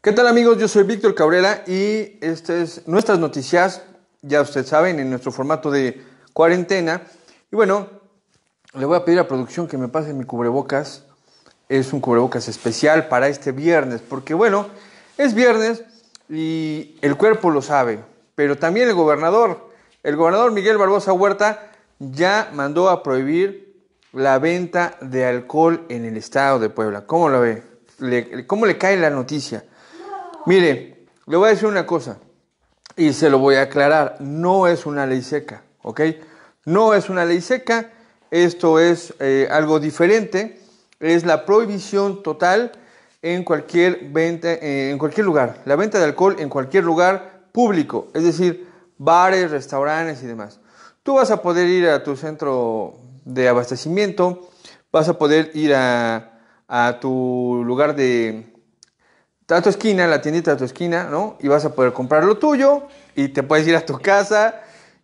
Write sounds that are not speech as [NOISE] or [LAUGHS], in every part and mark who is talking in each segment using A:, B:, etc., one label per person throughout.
A: ¿Qué tal amigos? Yo soy Víctor Cabrera y estas es nuestras noticias, ya ustedes saben, en nuestro formato de cuarentena. Y bueno, le voy a pedir a producción que me pase mi cubrebocas. Es un cubrebocas especial para este viernes, porque bueno, es viernes y el cuerpo lo sabe, pero también el gobernador, el gobernador Miguel Barbosa Huerta ya mandó a prohibir la venta de alcohol en el estado de Puebla. ¿Cómo lo ve? ¿Cómo le cae la noticia? Mire, le voy a decir una cosa y se lo voy a aclarar. No es una ley seca, ¿ok? No es una ley seca. Esto es eh, algo diferente. Es la prohibición total en cualquier venta, eh, en cualquier lugar. La venta de alcohol en cualquier lugar público, es decir, bares, restaurantes y demás. Tú vas a poder ir a tu centro de abastecimiento, vas a poder ir a tu lugar de, a tu esquina, la tiendita de tu esquina, ¿no? Y vas a poder comprar lo tuyo y te puedes ir a tu casa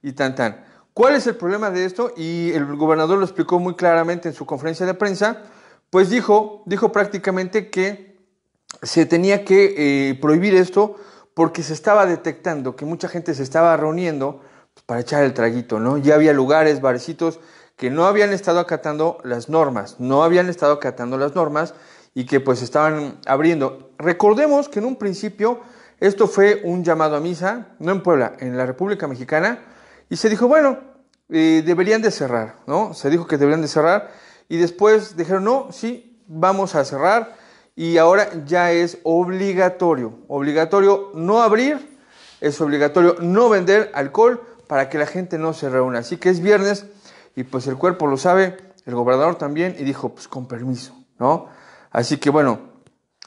A: y tan tan. ¿Cuál es el problema de esto? Y el gobernador lo explicó muy claramente en su conferencia de prensa, pues dijo, dijo prácticamente que se tenía que eh, prohibir esto porque se estaba detectando que mucha gente se estaba reuniendo pues, para echar el traguito, ¿no? Ya había lugares, barecitos que no habían estado acatando las normas, no habían estado acatando las normas y que pues estaban abriendo. Recordemos que en un principio esto fue un llamado a misa, no en Puebla, en la República Mexicana, y se dijo, bueno, eh, deberían de cerrar, ¿no? Se dijo que deberían de cerrar y después dijeron, no, sí, vamos a cerrar y ahora ya es obligatorio, obligatorio no abrir, es obligatorio no vender alcohol para que la gente no se reúna. Así que es viernes y pues el cuerpo lo sabe, el gobernador también, y dijo, pues con permiso, ¿no? Así que bueno,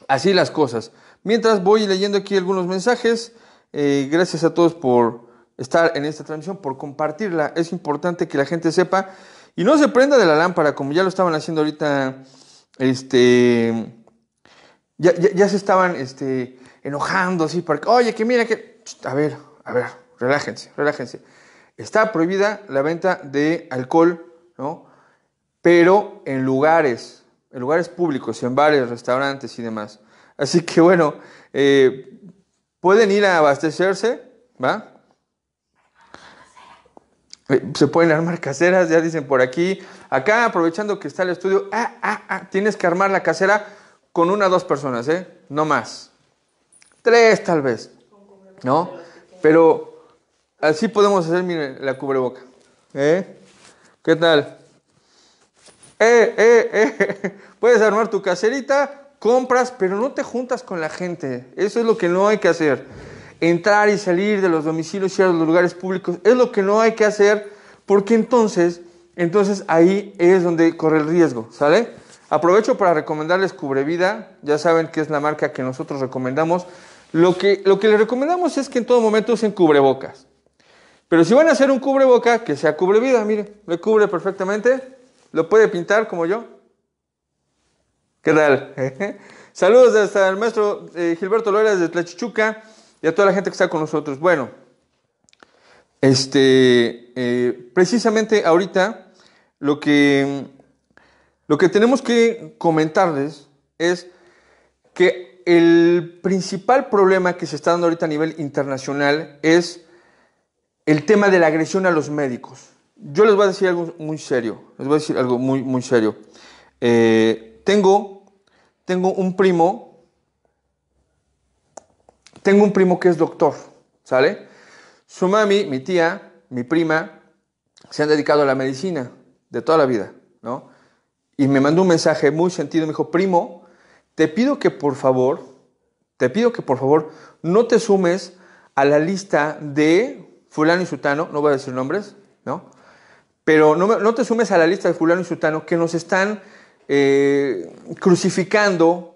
A: así las cosas. Mientras voy leyendo aquí algunos mensajes, eh, gracias a todos por estar en esta transmisión, por compartirla. Es importante que la gente sepa y no se prenda de la lámpara, como ya lo estaban haciendo ahorita, este, ya, se estaban este, enojando así, porque, oye, que mira que, a ver, a ver, relájense, relájense. Está prohibida la venta de alcohol, ¿no? Pero en lugares en lugares públicos, en bares, restaurantes y demás. Así que bueno, eh, pueden ir a abastecerse, ¿va? Eh, se pueden armar [LAUGHS] caseras, ya dicen por aquí. Acá, aprovechando que está el estudio, ah, ah, ah, tienes que armar la casera con una o dos personas, ¿eh? No más. Tres tal vez, ¿no? Pero así podemos hacer, miren, la cubreboca. ¿Eh? ¿Qué tal? eh, eh, eh. [LAUGHS] Puedes armar tu caserita, compras, pero no te juntas con la gente. Eso es lo que no hay que hacer. Entrar y salir de los domicilios y a los lugares públicos es lo que no hay que hacer porque entonces, entonces ahí es donde corre el riesgo, ¿sale? Aprovecho para recomendarles Cubrevida, ya saben que es la marca que nosotros recomendamos. Lo que, lo que les recomendamos es que en todo momento usen cubrebocas. Pero si van a hacer un cubreboca, que sea cubrevida, mire, Me cubre perfectamente lo puede pintar como yo. ¿Qué tal? [LAUGHS] Saludos hasta el maestro eh, Gilberto López de Tlachichuca y a toda la gente que está con nosotros. Bueno, este, eh, precisamente ahorita lo que, lo que tenemos que comentarles es que el principal problema que se está dando ahorita a nivel internacional es el tema de la agresión a los médicos. Yo les voy a decir algo muy serio. Les voy a decir algo muy, muy serio. Eh, tengo, tengo un primo. Tengo un primo que es doctor, ¿sale? Su mami, mi tía, mi prima, se han dedicado a la medicina de toda la vida, ¿no? Y me mandó un mensaje muy sentido. Me dijo, primo, te pido que por favor, te pido que por favor no te sumes a la lista de fulano y sutano, no voy a decir nombres, ¿no? Pero no, te sumes a la lista de fulano y sultano que nos están eh, crucificando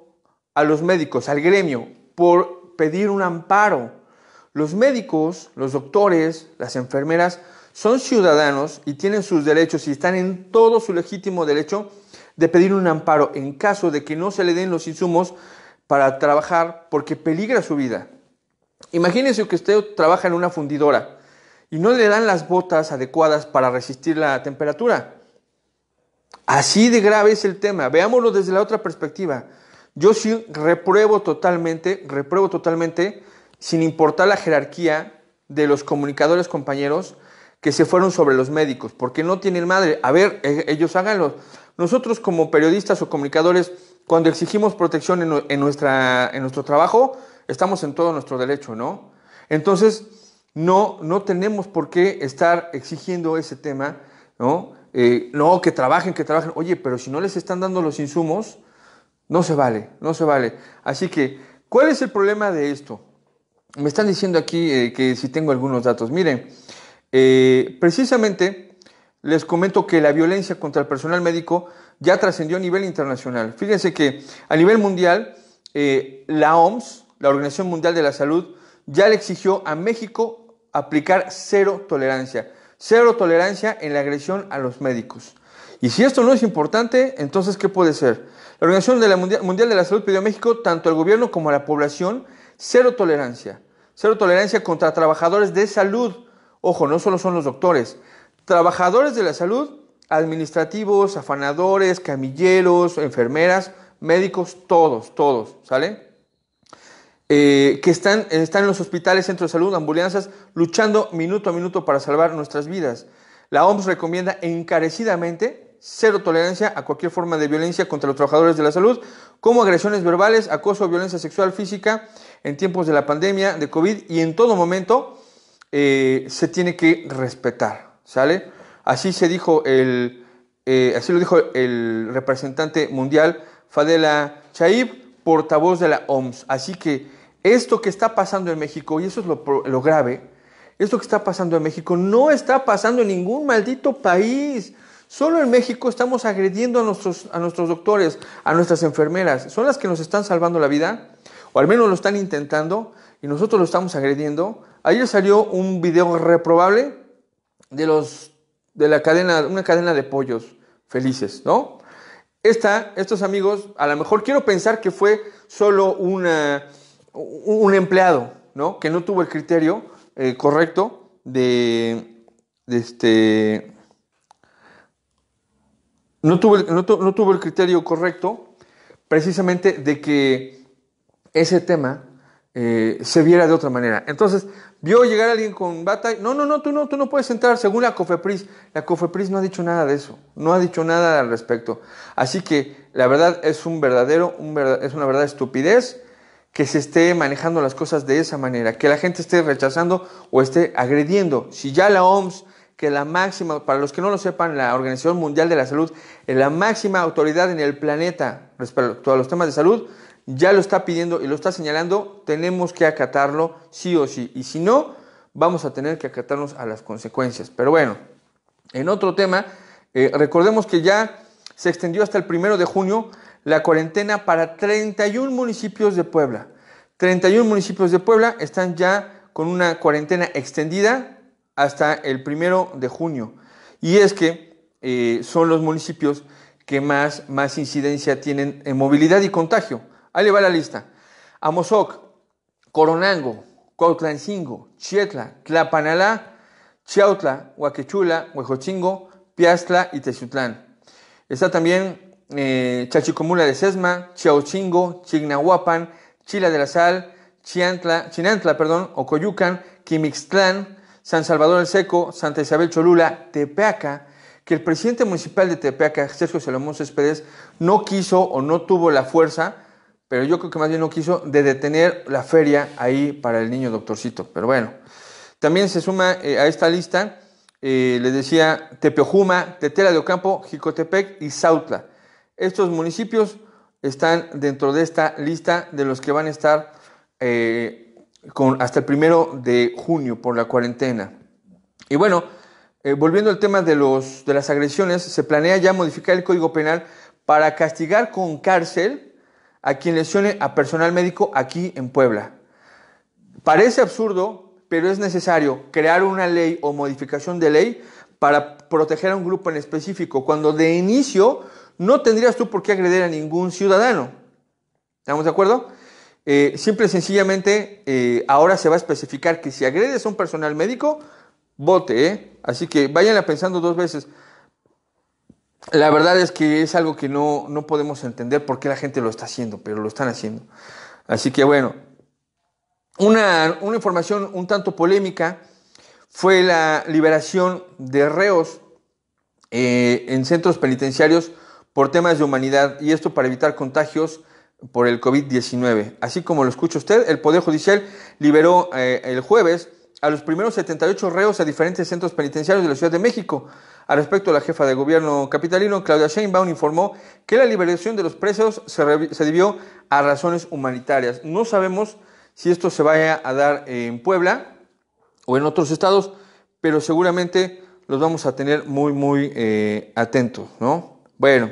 A: a los médicos, al gremio, por pedir un amparo. Los médicos, los doctores, las enfermeras son ciudadanos y tienen sus derechos y están en todo su legítimo derecho de pedir un amparo en caso de que no se le den los insumos para trabajar porque peligra su vida. Imagínense que usted trabaja en una fundidora y no le dan las botas adecuadas para resistir la temperatura. Así de grave es el tema. Veámoslo desde la otra perspectiva. Yo sí repruebo totalmente, repruebo totalmente, sin importar la jerarquía de los comunicadores compañeros que se fueron sobre los médicos, porque no tienen madre. A ver, e, ellos háganlo. Nosotros como periodistas o comunicadores, cuando exigimos protección en, nuestra, en nuestro trabajo, estamos en todo nuestro derecho, ¿no? Entonces, no, no tenemos por qué estar exigiendo ese tema, ¿no? Eh, no, que trabajen, que trabajen. Oye, pero si no les están dando los insumos, no se vale, no se vale. Así que, ¿cuál es el problema de esto? Me están diciendo aquí eh, que si tengo algunos datos. Miren, eh, precisamente les comento que la violencia contra el personal médico ya trascendió a nivel internacional. Fíjense que a nivel mundial, la OMS, la Organización Mundial de la Salud, ya le exigió a México aplicar cero tolerancia. Cero tolerancia en la agresión a los médicos. Y si esto no es importante, entonces ¿qué puede ser? La Organización Mundial, Mundial de la Salud pidió a México, tanto al gobierno como a la población, cero tolerancia. Cero tolerancia contra trabajadores de salud. Ojo, no solo son los doctores. Trabajadores de la salud, administrativos, afanadores, camilleros, enfermeras, médicos, todos, todos, ¿sale? Eh, que están, están en los hospitales, centros de salud, ambulancias, luchando minuto a minuto para salvar nuestras vidas. La OMS recomienda encarecidamente cero tolerancia a cualquier forma de violencia contra los trabajadores de la salud, como agresiones verbales, acoso, violencia sexual, física, en tiempos de la pandemia, de COVID, y en todo momento eh, se tiene que respetar, ¿sale? Así se dijo el, eh, así lo dijo el representante mundial Fadela Chaib, portavoz de la OMS. Así que esto que está pasando en México, y eso es lo, grave, esto que está pasando en México no está pasando en ningún maldito país. Solo en México estamos agrediendo a nuestros, a nuestros doctores, a nuestras enfermeras. Son las que nos están salvando la vida, o al menos lo están intentando, y nosotros lo estamos agrediendo. Ayer salió un video reprobable de, los, de la cadena, una cadena de pollos felices, ¿no? Esta, estos amigos, a lo mejor quiero pensar que fue solo una, un empleado, ¿no? Que no tuvo el criterio eh, correcto de, este... No tuvo, el, no, tuvo el criterio correcto precisamente de que ese tema eh, se viera de otra manera. Entonces, vio llegar alguien con bata. No, no, no, tú no, tú no puedes entrar, según la COFEPRIS. La COFEPRIS no ha dicho nada de eso, no ha dicho nada al respecto. Así que la verdad es un verdadero, un verdad, es una verdad estupidez que se esté manejando las cosas de esa manera, que la gente esté rechazando o esté agrediendo. Si ya la OMS, que la máxima, para los que no lo sepan, la Organización Mundial de la Salud, es la máxima autoridad en el planeta respecto a los temas de salud, ya lo está pidiendo y lo está señalando, tenemos que acatarlo sí o sí. Y si no, vamos a tener que acatarnos a las consecuencias. Pero bueno, en otro tema, eh, recordemos que ya se extendió hasta el primero de junio la cuarentena para 31 municipios de Puebla. 31 municipios de Puebla están ya con una cuarentena extendida hasta el primero de junio. Y es que eh, son los municipios que más, más incidencia tienen en movilidad y contagio. Ahí le va la lista. Amozoc, Coronango, Cuautlancingo, Chietla, Tlapanalá, Chiautla, Huaquechula, Huejochingo, Piastla y Tezutlán. Está también eh, Chachicomula de Sesma, Chiauchingo, Chignahuapan, Chila de la Sal, Chiantla, Chinantla, perdón, Ocoyucan, Quimixtlán, San Salvador el Seco, Santa Isabel Cholula, Tepeaca, que el presidente municipal de Tepeaca, Sergio Salomón Céspedes, no quiso o no tuvo la fuerza, pero yo creo que más bien no quiso, de detener la feria ahí para el niño doctorcito. Pero bueno, también se suma eh, a esta lista, eh, les decía, Tepeojuma, Tetela de Ocampo, Jicotepec y Sautla. Estos municipios están dentro de esta lista de los que van a estar eh, con, hasta el primero de junio por la cuarentena. Y bueno, eh, volviendo al tema de, los, de las agresiones, se planea ya modificar el Código Penal para castigar con cárcel a quien lesione a personal médico aquí en Puebla. Parece absurdo, pero es necesario crear una ley o modificación de ley para proteger a un grupo en específico, cuando de inicio no tendrías tú por qué agredir a ningún ciudadano. ¿Estamos de acuerdo? Eh, simple y sencillamente, eh, ahora se va a especificar que si agredes a un personal médico, vote. ¿eh? Así que váyanla pensando dos veces. La verdad es que es algo que no, podemos entender por qué la gente lo está haciendo, pero lo están haciendo. Así que bueno, una, una información un tanto polémica fue la liberación de reos eh, en centros penitenciarios por temas de humanidad y esto para evitar contagios por el COVID-19. Así como lo escucha usted, el Poder Judicial liberó eh, el jueves a los primeros 78 reos a diferentes centros penitenciarios de la Ciudad de México. Al respecto, la jefa de gobierno capitalino, Claudia Sheinbaum, informó que la liberación de los presos se, debió a razones humanitarias. No sabemos si esto se vaya a dar en Puebla o en otros estados, pero seguramente los vamos a tener muy, muy eh, atentos, ¿no? Bueno,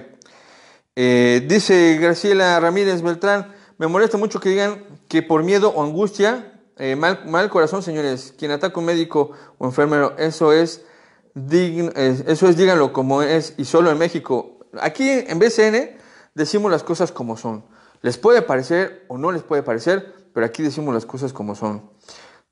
A: eh, dice Graciela Ramírez Beltrán, me molesta mucho que digan que por miedo o angustia, eh, mal, mal, corazón, señores, quien ataca un médico o enfermero, eso es, digno, eso es, díganlo como es, y solo en México. Aquí en BCN decimos las cosas como son. Les puede parecer o no les puede parecer, pero aquí decimos las cosas como son.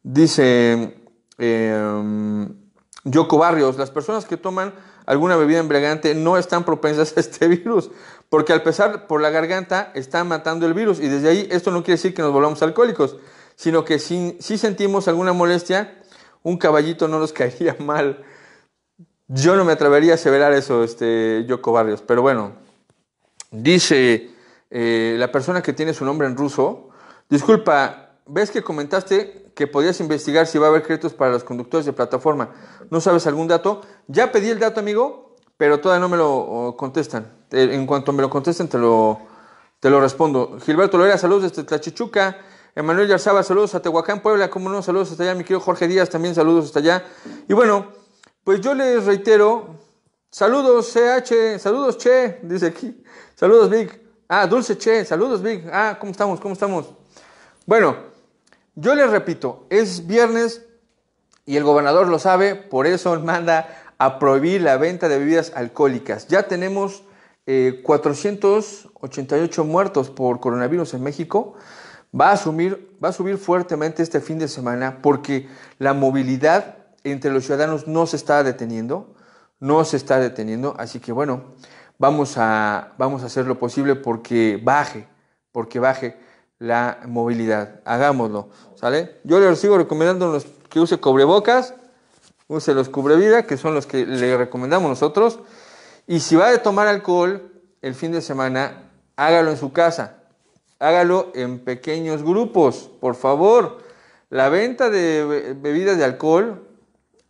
A: Dice... Em, Yoko Barrios, las personas que toman alguna bebida embriagante no están propensas a este [LAUGHS] virus, porque al pesar por la garganta está matando el virus y desde ahí esto no quiere decir que nos volvamos alcohólicos, sino que si, sentimos alguna molestia, un caballito no nos [LAUGHS] caería mal. Yo no me atrevería a aseverar eso, este, Yoko Barrios, pero bueno, dice eh, la persona que tiene su nombre en ruso, disculpa, ¿ves que comentaste que podrías investigar si va a haber créditos para los conductores de plataforma. ¿No sabes algún dato? Ya pedí el dato, amigo, pero todavía no me lo contestan. Eh, en cuanto me lo contesten, te lo, te lo respondo. Gilberto Loera, saludos desde Tlachichuca. Emanuel Yarzaba, saludos a Tehuacán, Puebla, ¿Cómo no, saludos hasta allá. Mi querido Jorge Díaz, también saludos hasta allá. Y bueno, pues yo les reitero, saludos CH, saludos Che, dice aquí. Saludos Vic. Ah, Dulce Che, saludos Vic. Ah, ¿cómo estamos? ¿Cómo estamos? Bueno, yo les repito, es viernes y el gobernador lo sabe, por eso [LAUGHS] manda a prohibir la venta de bebidas alcohólicas. Ya tenemos 488 eh, muertos por coronavirus en México. Va a, subir, va a subir fuertemente este fin de semana porque la movilidad entre los ciudadanos no se está deteniendo, no se está deteniendo, así que bueno, vamos a, vamos a hacer lo posible porque baje, porque baje la movilidad. Hagámoslo. ¿Sale? Yo les sigo recomendando los que use cubrebocas, use los cubrevida, que son los que le recomendamos nosotros. Y si va a tomar alcohol el fin de semana, hágalo en su casa. Hágalo en pequeños grupos, por favor. La venta de bebidas de alcohol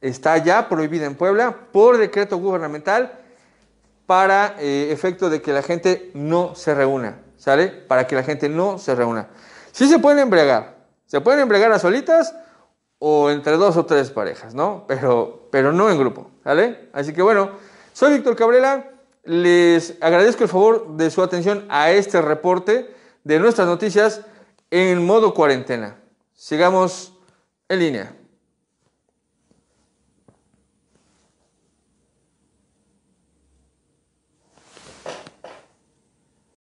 A: está ya prohibida en Puebla por decreto gubernamental para eh, efecto de que la gente no se reúna, ¿sale? Para que la gente no se reúna. Sí se pueden embriagar, se pueden empregar a solitas o entre dos o tres parejas, ¿no? Pero, pero no en grupo, ¿vale? Así que bueno, soy Víctor Cabrera. Les agradezco el favor de su atención a este reporte de nuestras noticias en modo cuarentena. Sigamos en línea.